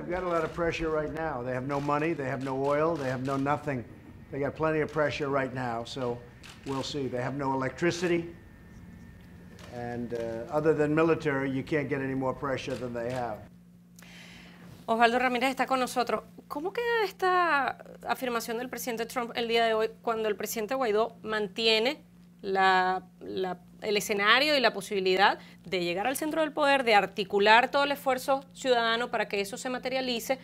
they've got a lot of pressure right now. They have no money, they have no oil, they have no nothing. They got plenty of pressure right now, so we'll see. They have no electricity. And uh, other than military, you can't get any more pressure than they have. Osvaldo Ramírez está con nosotros. ¿Cómo queda esta afirmación del presidente Trump el día de hoy cuando el presidente Guaidó mantiene el escenario y la posibilidad de llegar al centro del poder, de articular todo el esfuerzo ciudadano para que eso se materialice,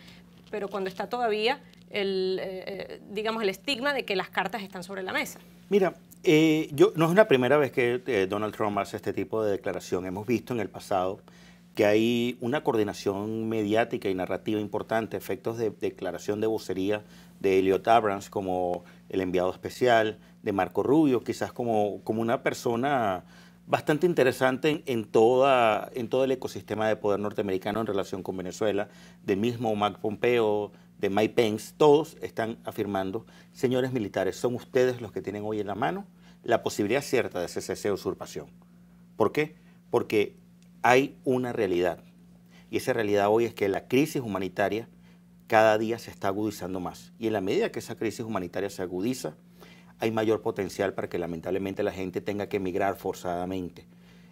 pero cuando está todavía el, eh, eh, digamos, el estigma de que las cartas están sobre la mesa. Mira, eh, yo, no es la primera vez que Donald Trump hace este tipo de declaración. Hemos visto en el pasado que hay una coordinación mediática y narrativa importante, efectos de declaración de vocería de Elliot Abrams como el enviado especial, de Marco Rubio, quizás como, como una persona bastante interesante en, toda, en todo el ecosistema de poder norteamericano en relación con Venezuela, del mismo Mac Pompeo, de Mike Pence, todos están afirmando, señores militares, son ustedes los que tienen hoy en la mano la posibilidad cierta de cese de usurpación. ¿Por qué? Porque hay una realidad. Y esa realidad hoy es que la crisis humanitaria cada día se está agudizando más. Y en la medida que esa crisis humanitaria se agudiza, hay mayor potencial para que lamentablemente la gente tenga que emigrar forzadamente.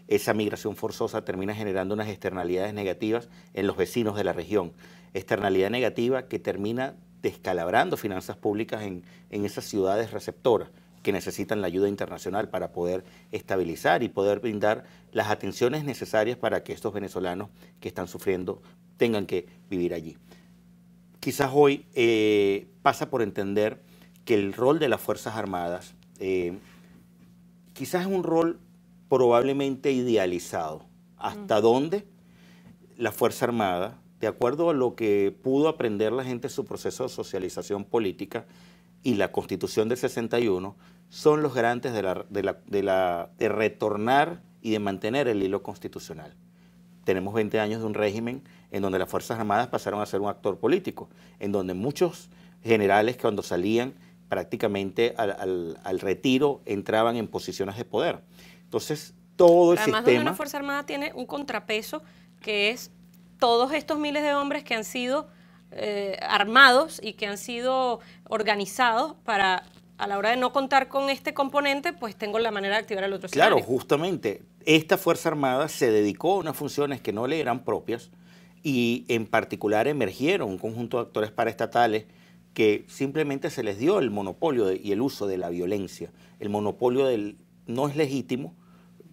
Esa migración forzosa termina generando unas externalidades negativas en los vecinos de la región. Externalidad negativa que termina descalabrando finanzas públicas en, en esas ciudades receptoras que necesitan la ayuda internacional para poder estabilizar y poder brindar las atenciones necesarias para que estos venezolanos que están sufriendo tengan que vivir allí. Quizás hoy eh, pasa por entender que el rol de las Fuerzas Armadas eh, quizás es un rol probablemente idealizado. ¿Hasta mm. dónde la Fuerza Armada, de acuerdo a lo que pudo aprender la gente en su proceso de socialización política, y la Constitución del 61 son los garantes de, la, de, la, de, retornar y de mantener el hilo constitucional. Tenemos 20 años de un régimen en donde las Fuerzas Armadas pasaron a ser un actor político, en donde muchos generales cuando salían prácticamente al, retiro entraban en posiciones de poder. Entonces, todo el Además, sistema... la Fuerza Armada tiene un contrapeso que es todos estos miles de hombres que han sido eh, armados y que han sido organizados para a la hora de no contar con este componente, pues tengo la manera de activar el otro sistema. Claro, justamente, esta Fuerza Armada se dedicó a unas funciones que no le eran propias y en particular emergieron un conjunto de actores paraestatales que simplemente se les dio el monopolio y el uso de la violencia. El monopolio del no es legítimo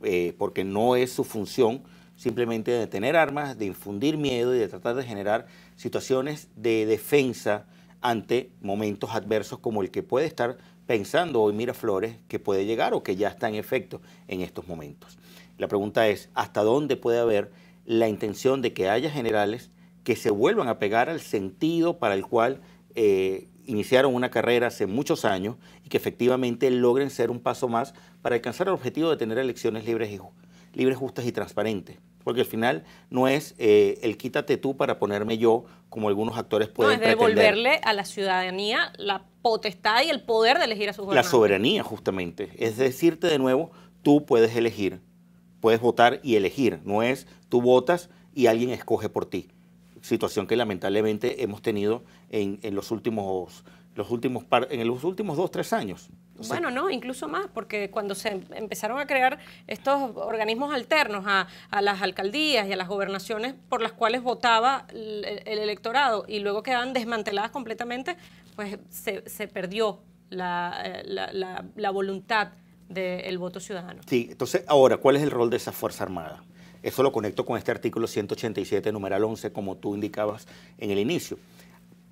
eh, porque no es su función, simplemente de tener armas, de infundir miedo y de tratar de generar situaciones de defensa ante momentos adversos como el que puede estar pensando hoy Miraflores que puede llegar o que ya está en efecto en estos momentos. La pregunta es, ¿hasta dónde puede haber la intención de que haya generales que se vuelvan a pegar al sentido para el cual eh, iniciaron una carrera hace muchos años y que efectivamente logren ser un paso más para alcanzar el objetivo de tener elecciones libres, y, libres justas y transparentes? Porque al final no es eh, el quítate tú para ponerme yo, como algunos actores pueden pretender. No, es devolverle a la ciudadanía la potestad y el poder de elegir a sus gobernantes. La soberanía, justamente. Es decirte de nuevo, tú puedes elegir, puedes votar y elegir. No es tú votas y alguien escoge por ti. Situación que lamentablemente hemos tenido en, los últimos, los últimos en los últimos dos, tres años. Bueno, no, incluso más, porque cuando se empezaron a crear estos organismos alternos a, las alcaldías y a las gobernaciones por las cuales votaba el, electorado y luego quedaban desmanteladas completamente, pues se, perdió eh, la, voluntad del voto ciudadano. Sí, entonces ahora, ¿cuál es el rol de esa Fuerza Armada? Eso lo conecto con este artículo 187, numeral 11, como tú indicabas en el inicio.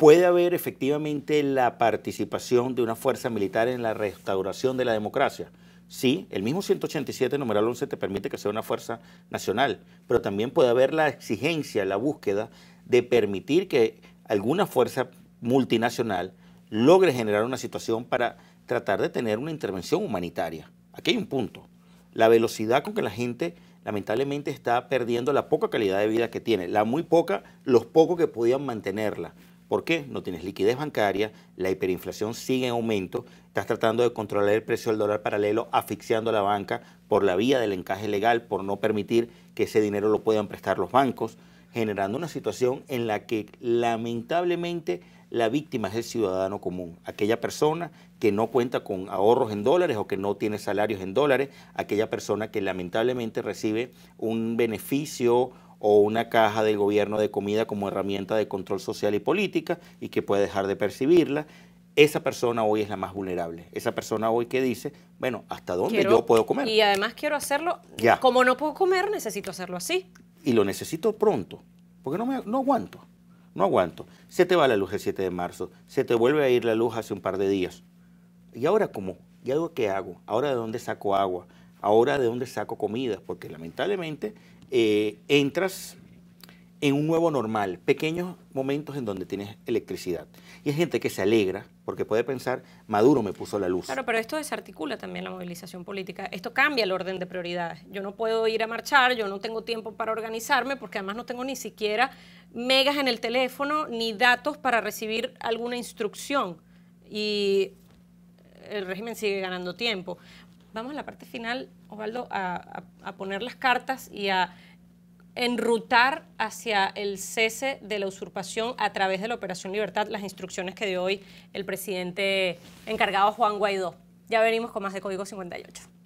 ¿Puede haber efectivamente la participación de una fuerza militar en la restauración de la democracia? Sí, el mismo 187, numeral 11, te permite que sea una fuerza nacional, pero también puede haber la exigencia, la búsqueda de permitir que alguna fuerza multinacional logre generar una situación para tratar de tener una intervención humanitaria. Aquí hay un punto. La velocidad con que la gente lamentablemente está perdiendo la poca calidad de vida que tiene, la muy poca, los pocos que podían mantenerla. ¿Por qué? No tienes liquidez bancaria, la hiperinflación sigue en aumento, estás tratando de controlar el precio del dólar paralelo, asfixiando a la banca por la vía del encaje legal, por no permitir que ese dinero lo puedan prestar los bancos, generando una situación en la que lamentablemente la víctima es el ciudadano común, aquella persona que no cuenta con ahorros en dólares o que no tiene salarios en dólares, aquella persona que lamentablemente recibe un beneficio o una caja del gobierno de comida como herramienta de control social y política y que puede dejar de percibirla, esa persona hoy es la más vulnerable. Esa persona hoy que dice, bueno, ¿hasta dónde yo puedo comer? Y además quiero hacerlo, como no puedo comer, necesito hacerlo así. Y lo necesito pronto, porque no, me, no aguanto, no aguanto. Se te va la luz el 7 de marzo, se te vuelve a ir la luz hace un par de días. ¿Y ahora cómo? ¿Y algo qué hago? ¿Ahora de dónde saco agua? ahora de dónde saco comida, porque lamentablemente eh, entras en un nuevo normal, pequeños momentos en donde tienes electricidad. Y hay gente que se alegra porque puede pensar, Maduro me puso la luz. Claro, pero esto desarticula también la movilización política. Esto cambia el orden de prioridades. Yo no puedo ir a marchar, yo no tengo tiempo para organizarme porque además no tengo ni siquiera megas en el teléfono ni datos para recibir alguna instrucción. Y el régimen sigue ganando tiempo vamos a la parte final, Osvaldo, a, poner las cartas y a enrutar hacia el cese de la usurpación a través de la Operación Libertad las instrucciones que dio hoy el presidente encargado Juan Guaidó. Ya venimos con más de Código 58.